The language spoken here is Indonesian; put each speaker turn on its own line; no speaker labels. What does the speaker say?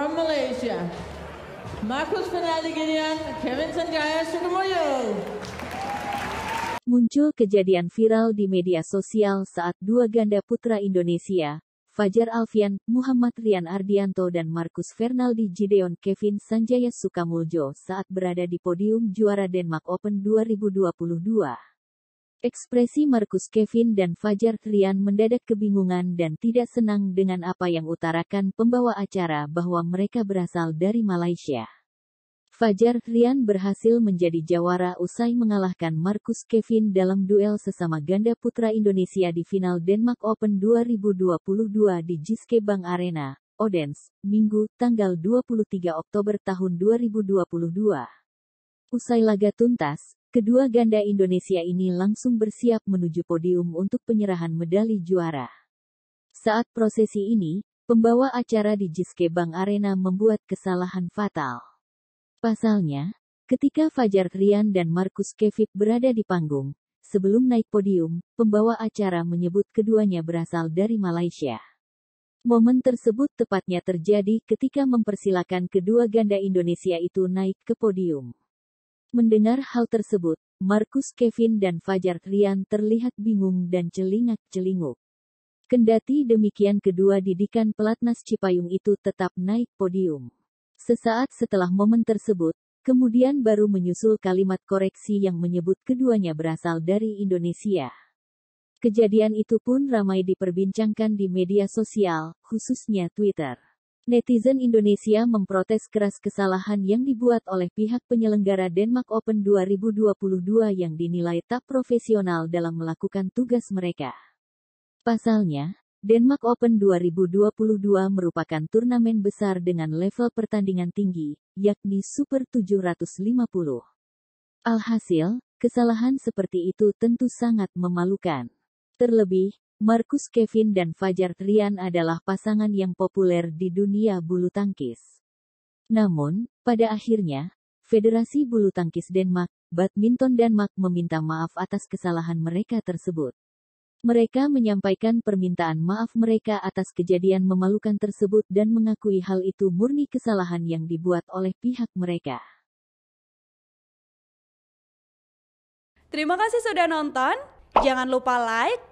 From Malaysia, Marcus Fernaldi Gideon, Kevin Sanjaya Sukamoyo. Muncul kejadian viral di media sosial saat dua ganda putra Indonesia, Fajar Alfian, Muhammad Rian Ardianto dan Markus Fernaldi Gideon Kevin Sanjaya Sukamuljo saat berada di podium juara Denmark Open 2022. Ekspresi Markus Kevin dan Fajar Trian mendadak kebingungan dan tidak senang dengan apa yang utarakan pembawa acara bahwa mereka berasal dari Malaysia. Fajar Trian berhasil menjadi jawara usai mengalahkan Markus Kevin dalam duel sesama ganda putra Indonesia di final Denmark Open 2022 di Jiske Bank Arena, Odense, Minggu, tanggal 23 Oktober tahun 2022. Usai laga tuntas, Kedua ganda Indonesia ini langsung bersiap menuju podium untuk penyerahan medali juara. Saat prosesi ini, pembawa acara di Jiske Bank Arena membuat kesalahan fatal. Pasalnya, ketika Fajar Rian dan Markus Kevik berada di panggung, sebelum naik podium, pembawa acara menyebut keduanya berasal dari Malaysia. Momen tersebut tepatnya terjadi ketika mempersilahkan kedua ganda Indonesia itu naik ke podium. Mendengar hal tersebut, Markus Kevin dan Fajar Rian terlihat bingung dan celingak-celinguk. Kendati demikian kedua didikan pelatnas Cipayung itu tetap naik podium. Sesaat setelah momen tersebut, kemudian baru menyusul kalimat koreksi yang menyebut keduanya berasal dari Indonesia. Kejadian itu pun ramai diperbincangkan di media sosial, khususnya Twitter. Netizen Indonesia memprotes keras kesalahan yang dibuat oleh pihak penyelenggara Denmark Open 2022 yang dinilai tak profesional dalam melakukan tugas mereka. Pasalnya, Denmark Open 2022 merupakan turnamen besar dengan level pertandingan tinggi, yakni Super 750. Alhasil, kesalahan seperti itu tentu sangat memalukan. Terlebih, Markus Kevin dan Fajar Trian adalah pasangan yang populer di dunia bulu tangkis. Namun, pada akhirnya, Federasi Bulu Tangkis Denmark, Badminton Denmark meminta maaf atas kesalahan mereka tersebut. Mereka menyampaikan permintaan maaf mereka atas kejadian memalukan tersebut dan mengakui hal itu murni kesalahan yang dibuat oleh pihak mereka. Terima kasih sudah nonton. Jangan lupa like,